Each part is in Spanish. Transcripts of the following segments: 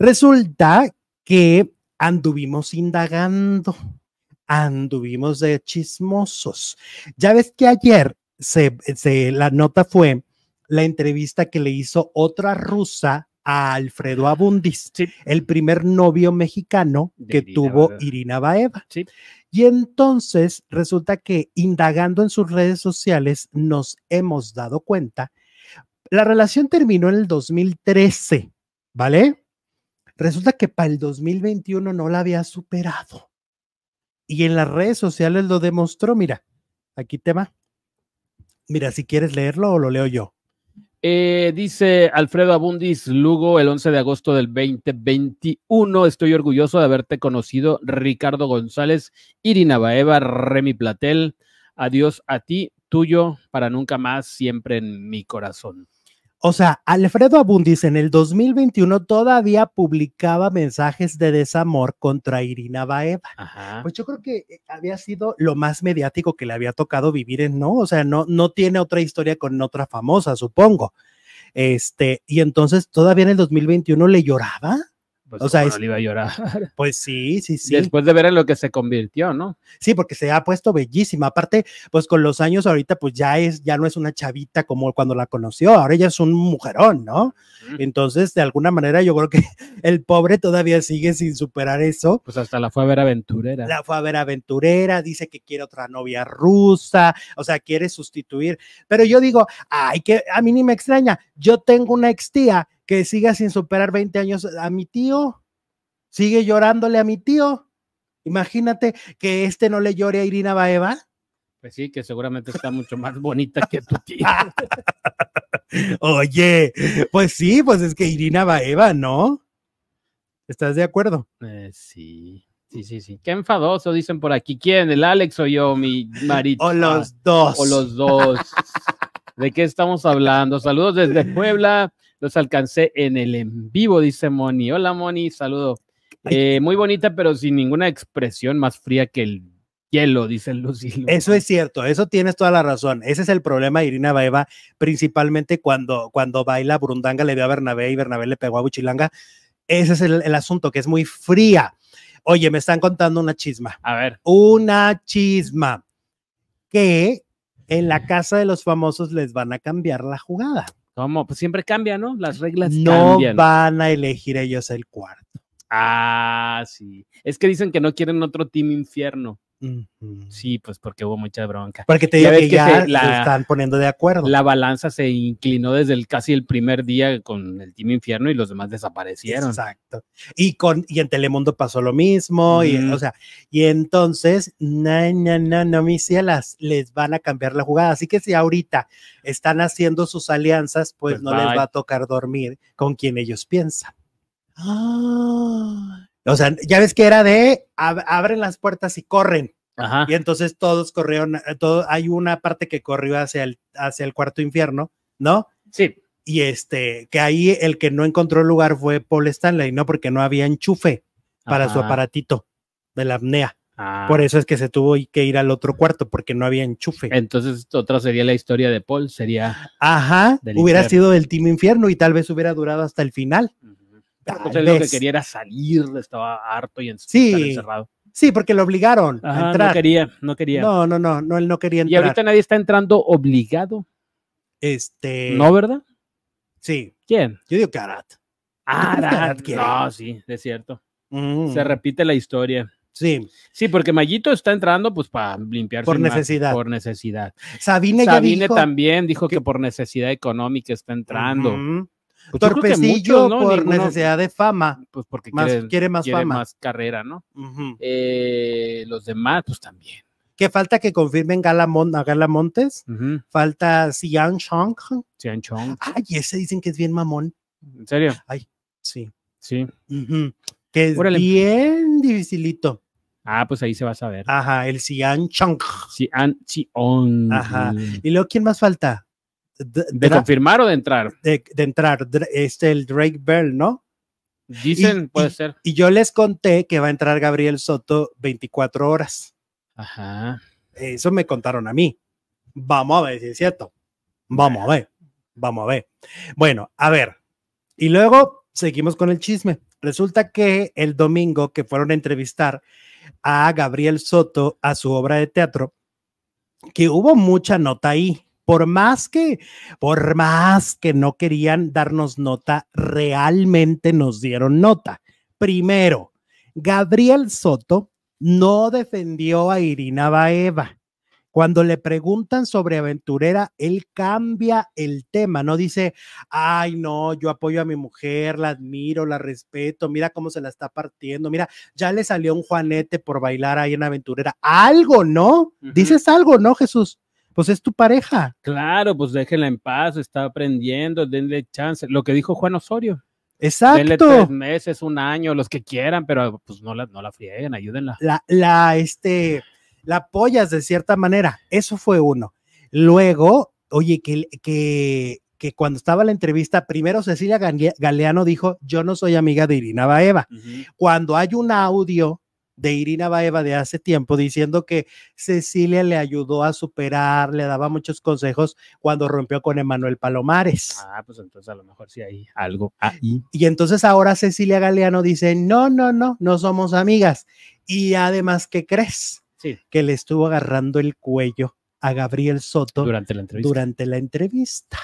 Resulta que anduvimos indagando, anduvimos de chismosos. Ya ves que ayer se, la nota fue la entrevista que le hizo otra rusa a Alfredo Abundis, el primer novio mexicano que tuvo Irina Baeva. Y entonces resulta que indagando en sus redes sociales nos hemos dado cuenta, la relación terminó en el 2013, ¿vale? Resulta que para el 2021 no la había superado. Y en las redes sociales lo demostró. Mira, aquí te va. Mira, si quieres leerlo o lo leo yo. Eh, dice Alfredo Abundis Lugo, el 11 de agosto del 2021. Estoy orgulloso de haberte conocido, Ricardo González, Irina Baeva, Remy Platel. Adiós a ti, tuyo, para nunca más, siempre en mi corazón. O sea, Alfredo Abundis en el 2021 todavía publicaba mensajes de desamor contra Irina Baeva. Pues yo creo que eh, había sido lo más mediático que le había tocado vivir en, ¿no? O sea, no, no tiene otra historia con otra famosa, supongo. Este, y entonces todavía en el 2021 le lloraba. Pues o sea, es, iba a llorar. Pues sí, sí, sí. Después de ver en lo que se convirtió, ¿no? Sí, porque se ha puesto bellísima. Aparte, pues con los años ahorita, pues ya es, ya no es una chavita como cuando la conoció, ahora ella es un mujerón, ¿no? Entonces, de alguna manera, yo creo que el pobre todavía sigue sin superar eso. Pues hasta la fue a ver aventurera. La fue a ver aventurera, dice que quiere otra novia rusa, o sea, quiere sustituir. Pero yo digo, ay, que a mí ni me extraña, yo tengo una ex tía que siga sin superar 20 años a mi tío, sigue llorándole a mi tío. Imagínate que este no le llore a Irina Baeva. Pues sí, que seguramente está mucho más bonita que tu tía. Oye, pues sí, pues es que Irina Baeva, ¿no? ¿Estás de acuerdo? Eh, sí. Sí, sí, sí. Qué enfadoso, dicen por aquí. ¿Quién? ¿El Alex o yo, mi marido? Ah, o los dos. O los dos. ¿De qué estamos hablando? Saludos desde Puebla. Los alcancé en el en vivo, dice Moni. Hola Moni, saludo. Eh, muy bonita, pero sin ninguna expresión más fría que el hielo, dice Lucy. Eso es cierto, eso tienes toda la razón. Ese es el problema Irina Baeva, principalmente cuando, cuando baila Brundanga le dio a Bernabé y Bernabé le pegó a Buchilanga. Ese es el asunto, que es muy fría. Oye, me están contando una chisma. A ver. Una chisma. Que en la casa de los famosos les van a cambiar la jugada vamos, Pues siempre cambia, ¿no? Las reglas cambian. No van a elegir ellos el cuarto. Ah, sí. Es que dicen que no quieren otro team infierno. Sí, pues porque hubo mucha bronca. Porque te digo que, ya se, están poniendo de acuerdo. La balanza se inclinó desde el, casi el primer día con el Team Infierno y los demás desaparecieron. Exacto. Y, con, y en Telemundo pasó lo mismo. y, o sea, y entonces, no, no, no, mis cielas, les van a cambiar la jugada. Así que si ahorita están haciendo sus alianzas, pues, pues no les va a tocar dormir con quien ellos piensan. Ah, o sea, ya ves que era de abren las puertas y corren. Y entonces todos corrieron, eh, todo, hay una parte que corrió hacia el, hacia el cuarto infierno, ¿no? Sí. Y este, que ahí el que no encontró lugar fue Paul Stanley, ¿no? Porque no había enchufe para su aparatito de la apnea. Ah. Por eso es que se tuvo que ir al otro cuarto, porque no había enchufe. Entonces, otra sería la historia de Paul, sería. Ajá, hubiera sido del Team Infierno y tal vez hubiera durado hasta el final lo que quería era salir, estaba harto y sí. encerrado. Sí, porque lo obligaron a entrar. No quería, no quería. No, no, no, él no quería entrar. Y ahorita nadie está entrando obligado. Este. ¿No, verdad? Sí. ¿Quién? Yo digo que Arat ah, No, sí, es cierto. Mm. Se repite la historia. Sí. Sí, porque Mayito está entrando pues para limpiarse por necesidad. por necesidad. Sabine, también dijo que... por necesidad económica está entrando. Pues torpecillo por necesidad de fama. Pues porque quiere, más más quiere más carrera, ¿no? Eh, los demás, pues también. Que falta que confirmen a Gala Falta Sian Chong. Sian Chong. Ay, ese dicen que es bien mamón. ¿En serio? Ay, sí. Sí. Que es bien dificilito. Ah, pues ahí se va a saber. Ajá, el Sian Chong. Sian Chong Ajá. ¿Y luego quién más falta? de, confirmar o de entrar? De, entrar, este el Drake Bell, ¿no? Dicen, puede ser. Y yo les conté que va a entrar Gabriel Soto 24 horas. Ajá. Eso me contaron a mí. Vamos a ver si es cierto. Vamos a ver. Vamos a ver. Bueno, a ver. Y luego seguimos con el chisme. Resulta que el domingo que fueron a entrevistar a Gabriel Soto a su obra de teatro, que hubo mucha nota ahí, por más que, por más que no querían darnos nota, realmente nos dieron nota. Primero, Gabriel Soto no defendió a Irina Baeva. Cuando le preguntan sobre aventurera, él cambia el tema, no dice, ay, no, yo apoyo a mi mujer, la admiro, la respeto, mira cómo se la está partiendo, mira, ya le salió un juanete por bailar ahí en aventurera. Algo, ¿no? Dices algo, ¿no, Jesús? pues es tu pareja. Claro, pues déjenla en paz, está aprendiendo, denle chance. Lo que dijo Juan Osorio. Exacto. Denle tres meses, un año, los que quieran, pero pues no la, no la frieguen, ayúdenla. La, la, este, la apoyas de cierta manera. Eso fue uno. Luego, oye, que, que, que cuando estaba la entrevista, primero Cecilia Galeano dijo, yo no soy amiga de Irina Baeva. Cuando hay un audio de Irina Baeva de hace tiempo diciendo que Cecilia le ayudó a superar, le daba muchos consejos cuando rompió con Emanuel Palomares. Ah, pues entonces a lo mejor sí hay algo ahí. Y entonces ahora Cecilia Galeano dice, no, no, no, no somos amigas. Y además, ¿qué crees? Que le estuvo agarrando el cuello a Gabriel Soto Durante la entrevista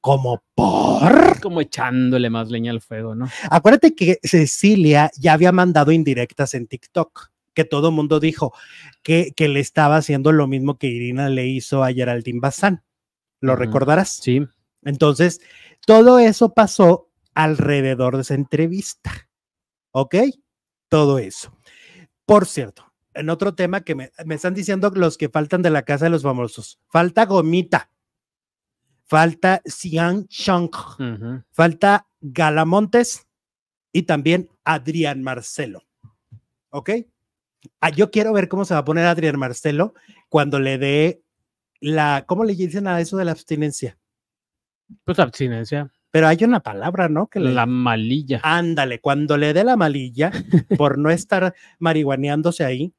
como por. Como echándole más leña al fuego, ¿no? Acuérdate que Cecilia ya había mandado indirectas en TikTok, que todo mundo dijo que, que le estaba haciendo lo mismo que Irina le hizo a Geraldine Bazán. ¿Lo recordarás? Sí. Entonces, todo eso pasó alrededor de esa entrevista. ¿Ok? Todo eso. Por cierto, en otro tema que me, me están diciendo los que faltan de la casa de los famosos, falta gomita falta Xian Chong, falta Galamontes y también Adrián Marcelo. ¿Ok? Ah, yo quiero ver cómo se va a poner Adrián Marcelo cuando le dé la. ¿Cómo le dicen a eso de la abstinencia? Pues abstinencia. Pero hay una palabra, ¿no? Que La malilla. Ándale, cuando le dé la malilla por no estar marihuaneándose ahí,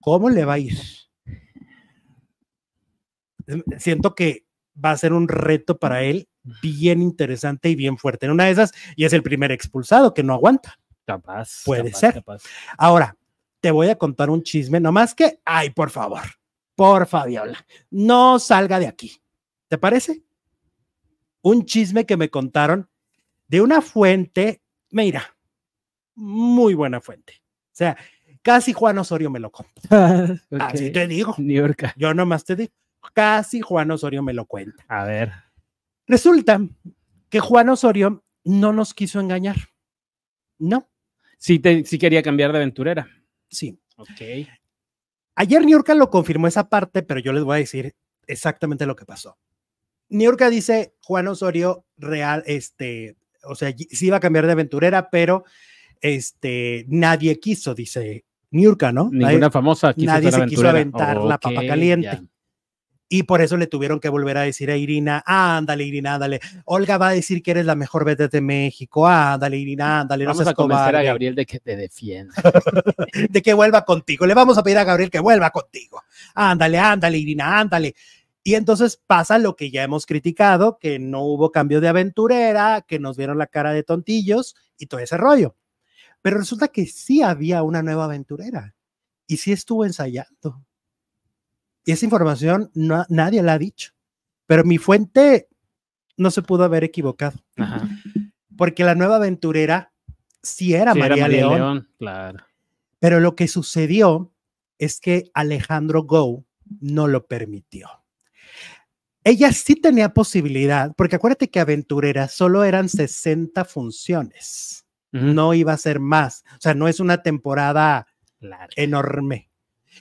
¿cómo le va a ir? Em, siento que va a ser un reto para él bien interesante y bien fuerte. En una de esas, y es el primer expulsado que no aguanta. Capaz. Puede ser. Ahora, te voy a contar un chisme, nomás que, ay, por favor, por Fabiola, no salga de aquí. ¿Te parece? Un chisme que me contaron de una fuente, mira, muy buena fuente. O sea, casi Juan Osorio me lo contó. Así te digo. Yo nomás te digo casi Juan Osorio me lo cuenta. A ver. Resulta que Juan Osorio no nos quiso engañar. No. Sí, sí quería cambiar de aventurera. Sí. Ok. Ayer Niurka lo confirmó esa parte, pero yo les voy a decir exactamente lo que pasó. Niurka dice Juan Osorio real, este, o sea, sí iba a cambiar de aventurera, pero este, nadie quiso, dice Niurka, ¿no? Ninguna nadie, famosa Nadie se quiso aventar la papa caliente y por eso le tuvieron que volver a decir a Irina, ándale Irina, ándale, Olga va a decir que eres la mejor vete de México, ándale Irina, ándale, vamos a convencer a Gabriel de que te defienda, de que vuelva contigo, le vamos a pedir a Gabriel que vuelva contigo, ándale, ándale Irina, ándale. Y entonces pasa lo que ya hemos criticado, que no hubo cambio de aventurera, que nos vieron la cara de tontillos y todo ese rollo. Pero resulta que sí había una nueva aventurera y sí estuvo ensayando esa información no, nadie la ha dicho, pero mi fuente no se pudo haber equivocado. Porque la nueva aventurera sí era, María, León. claro. Pero lo que sucedió es que Alejandro Go no lo permitió. Ella sí tenía posibilidad, porque acuérdate que aventurera solo eran 60 funciones. No iba a ser más. O sea, no es una temporada enorme.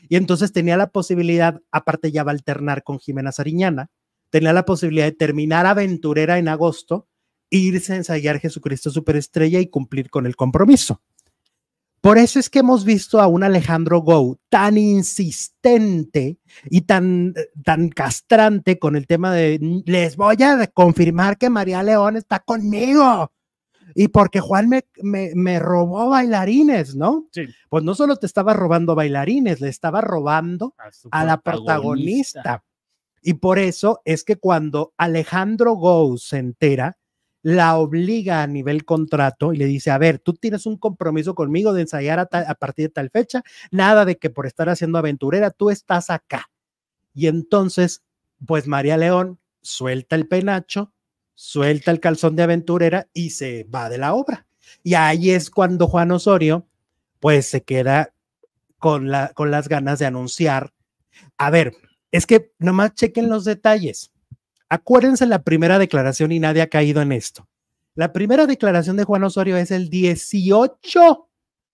Y entonces tenía la posibilidad, aparte ya va a alternar con Jimena Sariñana, tenía la posibilidad de terminar aventurera en agosto, irse a ensayar Jesucristo Superestrella y cumplir con el compromiso. Por eso es que hemos visto a un Alejandro Gou tan insistente y tan, tan castrante con el tema de les voy a confirmar que María León está conmigo y porque Juan me, me, robó bailarines, ¿no? Pues no solo te estaba robando bailarines, le estaba robando a, la protagonista. Y por eso es que cuando Alejandro Gou se entera, la obliga a nivel contrato y le dice, a ver, tú tienes un compromiso conmigo de ensayar a partir de tal fecha, nada de que por estar haciendo aventurera, tú estás acá. Y entonces, pues María León suelta el penacho, suelta el calzón de aventurera y se va de la obra. Y ahí es cuando Juan Osorio, pues se queda con, la, con las ganas de anunciar. A ver, es que nomás chequen los detalles. Acuérdense la primera declaración y nadie ha caído en esto. La primera declaración de Juan Osorio es el 18.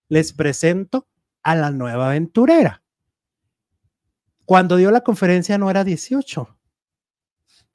Les presento a la nueva aventurera. Cuando dio la conferencia no era 18,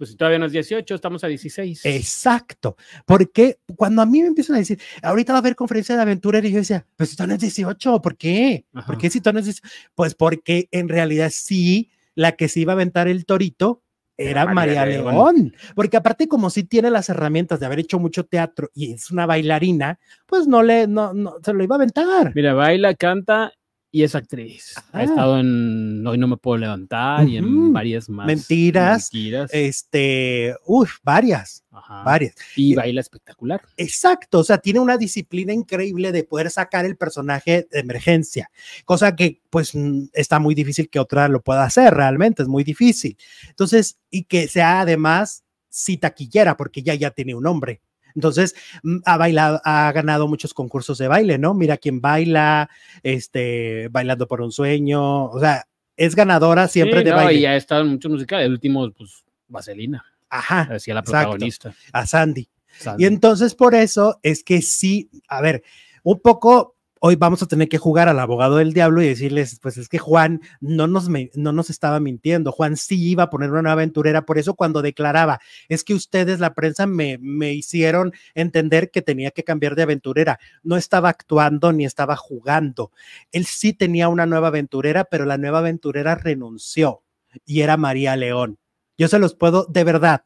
pues si todavía no es 18, estamos a 16. Exacto, porque cuando a mí me empiezan a decir, ahorita va a haber conferencia de aventureros, yo decía, pues si todavía no es 18, ¿por qué? si todavía no es Pues porque en realidad sí, la que se iba a aventar el torito era María, León. porque aparte como sí tiene las herramientas de haber hecho mucho teatro y es una bailarina, pues no le, no, no, se lo iba a aventar. Mira, baila, canta y es actriz. Ha ah. estado en Hoy no me puedo levantar y en varias más. Mentiras. Este, uff, varias. Ajá. Varias. Y, baila espectacular. Exacto, o sea, tiene una disciplina increíble de poder sacar el personaje de emergencia, cosa que pues está muy difícil que otra lo pueda hacer, realmente es muy difícil. Entonces, y que sea además si taquillera, porque ya ya tiene un nombre. Entonces, mm, ha bailado, ha ganado muchos concursos de baile, ¿no? Mira quién baila, este, bailando por un sueño, o sea, es ganadora siempre de baile. Y ha en muchos musicales, el último, pues, Vaselina. Ajá. Decía la protagonista. a Sandy. Y entonces, por eso es que sí, a ver, un poco hoy vamos a tener que jugar al abogado del diablo y decirles, pues es que Juan no nos, no nos estaba mintiendo, Juan sí iba a poner una nueva aventurera, por eso cuando declaraba, es que ustedes, la prensa, me, me hicieron entender que tenía que cambiar de aventurera, no estaba actuando ni estaba jugando, él sí tenía una nueva aventurera, pero la nueva aventurera renunció y era María León. Yo se los puedo, de verdad,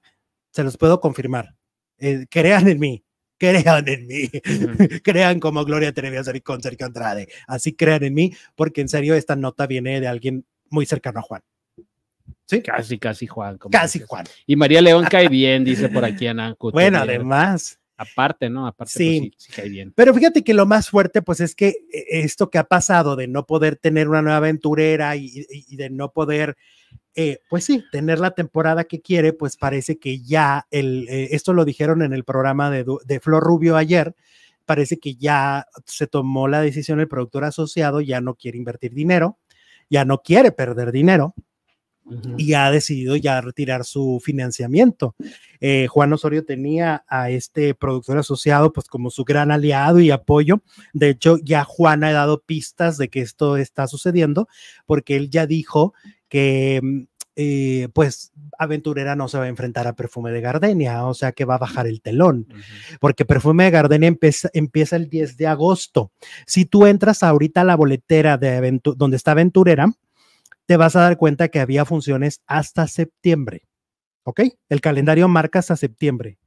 se los puedo confirmar. Eh, crean en mí, crean en mí, crean como Gloria Trevi con Sergio Andrade, así crean en mí, porque en serio esta nota viene de alguien muy cercano a Juan. ¿Sí? Casi, casi Juan. Como casi Juan. Y María León cae bien, dice por aquí Ana. Bueno, además. Aparte, ¿no? Aparte, pues, sí. sí, cae bien. Pero fíjate que lo más fuerte, pues es que eh, esto que ha pasado de no poder tener una nueva aventurera y de no poder eh, pues sí, tener la temporada que quiere, pues parece que ya, el, eh, esto lo dijeron en el programa de, de Flor Rubio ayer, parece que ya se tomó la decisión el productor asociado, ya no quiere invertir dinero, ya no quiere perder dinero, y ha decidido ya retirar su financiamiento. Eh, Juan Osorio tenía a este productor asociado pues como su gran aliado y apoyo. De hecho, ya Juan ha dado pistas de que esto está sucediendo porque él ya dijo Mm, eh, pues Aventurera no se va a enfrentar a Perfume de Gardenia, o sea que va a bajar el telón, porque Perfume de Gardenia empieza, el 10 de agosto. Si tú entras ahorita a la boletera de donde está Aventurera, te vas a dar cuenta que había funciones hasta septiembre, ¿ok? El calendario marca hasta septiembre.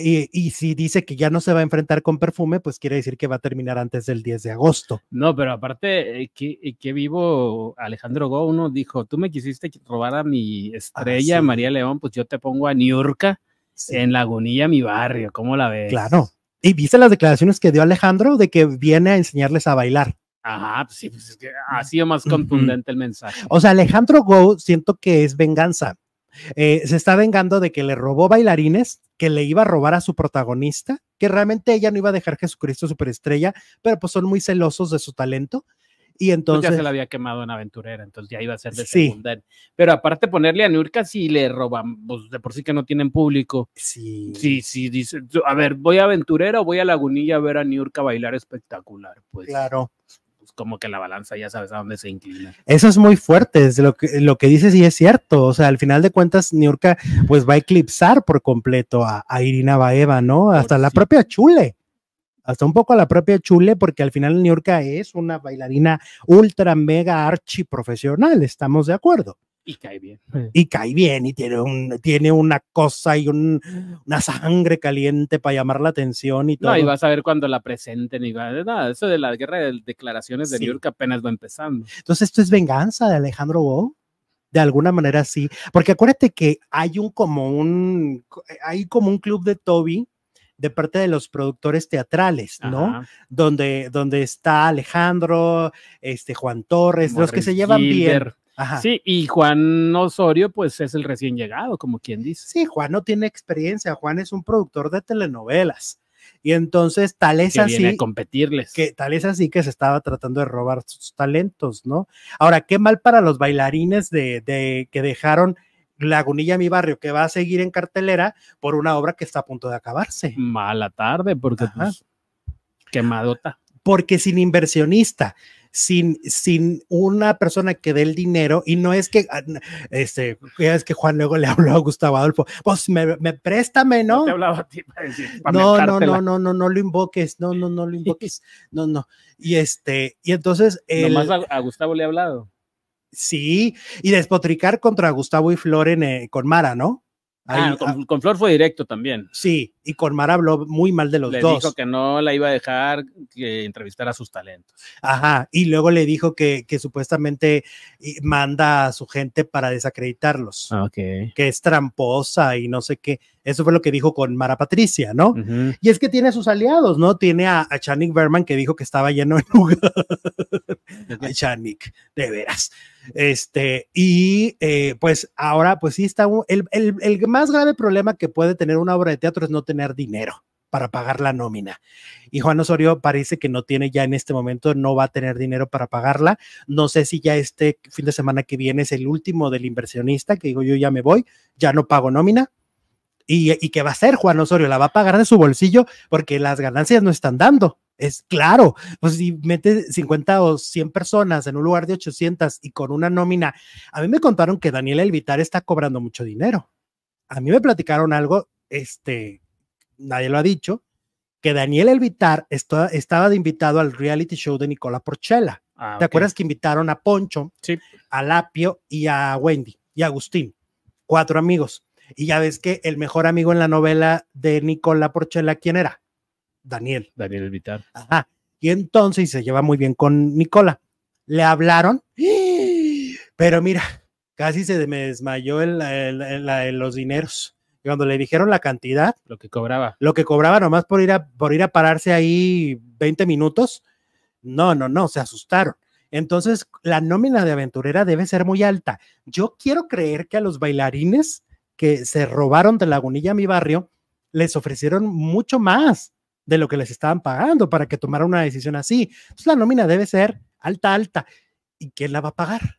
Y, si dice que ya no se va a enfrentar con perfume, pues quiere decir que va a terminar antes del 10 de agosto. No, pero aparte, eh, que, eh, que, vivo Alejandro Uno dijo, tú me quisiste robar a mi estrella, María León, pues yo te pongo a Niurka en Lagunilla, mi barrio, ¿cómo la ves? Claro. Y viste las declaraciones que dio Alejandro de que viene a enseñarles a bailar. Ajá, pues sí, pues ha sido más contundente el mensaje. O sea, Alejandro Go siento que es venganza. Eh, se está vengando de que le robó bailarines que le iba a robar a su protagonista, que realmente ella no iba a dejar Jesucristo superestrella, pero pues son muy celosos de su talento. Y entonces. Pues, ya se la había quemado en aventurera, entonces ya iba a ser de sí. Pero aparte, ponerle a Nurka si le roban, pues de por sí que no tienen público. Sí. Sí, sí, dice. A ver, voy a aventurera o voy a Lagunilla a ver a Nurka bailar espectacular, pues. Claro como que la balanza ya sabes a dónde se inclina. Eso es muy fuerte, es lo que, lo que dices y es cierto, o sea, al final de cuentas, Niurka pues va a eclipsar por completo a, Irina Baeva, ¿no? Hasta la propia Chule hasta un poco a la propia Chule, porque al final Niurka es una bailarina ultra mega archi profesional, estamos de acuerdo. Y cae bien. Y cae bien y tiene, un, tiene una cosa y una sangre caliente para llamar la atención y todo. No, y vas a ver cuando la presenten y va, nada, eso de la guerra de declaraciones de New York apenas va empezando. Entonces, ¿esto es venganza de Alejandro Bo? de alguna manera sí, porque acuérdate que hay un como un hay como un club de Toby de parte de los productores teatrales, ¿no? Donde donde está Alejandro, este Juan Torres, los que se llevan bien. Sí, y Juan Osorio, pues es el recién llegado, como quien dice. Sí, Juan no tiene experiencia, Juan es un productor de telenovelas. Y entonces tal es así. Viene a competirles. Que tal es así que se estaba tratando de robar sus talentos, ¿no? Ahora, qué mal para los bailarines de, de que dejaron Lagunilla Mi Barrio, que va a seguir en cartelera por una obra que está a punto de acabarse. Mala tarde, porque pues, quemadota. Porque sin inversionista, sin, sin una persona que dé el dinero, y no es que, ah, este, es que Juan luego le habló a Gustavo Adolfo, pues me, préstame, ¿no? No, no, no, no, no, no, no, lo invoques, no, no, no lo invoques, no, no. Y este, y entonces... a, Gustavo le ha hablado. Sí, y despotricar contra Gustavo y Floren eh, con Mara, ¿no? Ah, con, Flor fue directo también. Sí, y con Mara habló muy mal de los dos. Le dijo que no la iba a dejar que entrevistara a sus talentos. Ajá, y luego le dijo que, supuestamente eh, manda a su gente para desacreditarlos. Ah, ok. Que es tramposa y no sé qué. Eso fue lo que dijo con Mara Patricia, ¿no? Y es que tiene a sus aliados, ¿no? Tiene a, a Berman que dijo que estaba lleno de lugar. de veras. Este, y eh, pues ahora, pues sí está el, más grave problema que puede tener una obra de teatro es no tener dinero para pagar la nómina. Y Juan Osorio parece que no tiene ya en este momento, no va a tener dinero para pagarla. No sé si ya este fin de semana que viene es el último del inversionista, que digo yo ya me voy, ya no pago nómina. ¿Y, y qué va a hacer Juan Osorio? ¿La va a pagar de su bolsillo? Porque las ganancias no están dando. Es claro, pues si mete 50 o 100 personas en un lugar de 800 y con una nómina, a mí me contaron que Daniel Elvitar está cobrando mucho dinero. A mí me platicaron algo, este, nadie lo ha dicho, que Daniel Elvitar estaba de invitado al reality show de Nicola Porchela. Ah, ¿Te acuerdas que invitaron a Poncho, a Lapio y a Wendy y a Agustín? Cuatro amigos. Y ya ves que el mejor amigo en la novela de Nicola Porchela, ¿quién era? Daniel. Daniel Vitar. Ajá. Y entonces se lleva muy bien con Nicola. Le hablaron, pero mira, casi se me desmayó en los dineros. Y cuando le dijeron la cantidad, lo que cobraba, lo que cobraba nomás por ir a, por ir a pararse ahí 20 minutos, no, no, no, se asustaron. Entonces, la nómina de aventurera debe ser muy alta. Yo quiero creer que a los bailarines que se robaron de Lagunilla a mi barrio les ofrecieron mucho más de lo que les estaban pagando para que tomara una decisión así. Entonces la nómina debe ser alta, alta. ¿Y quién la va a pagar?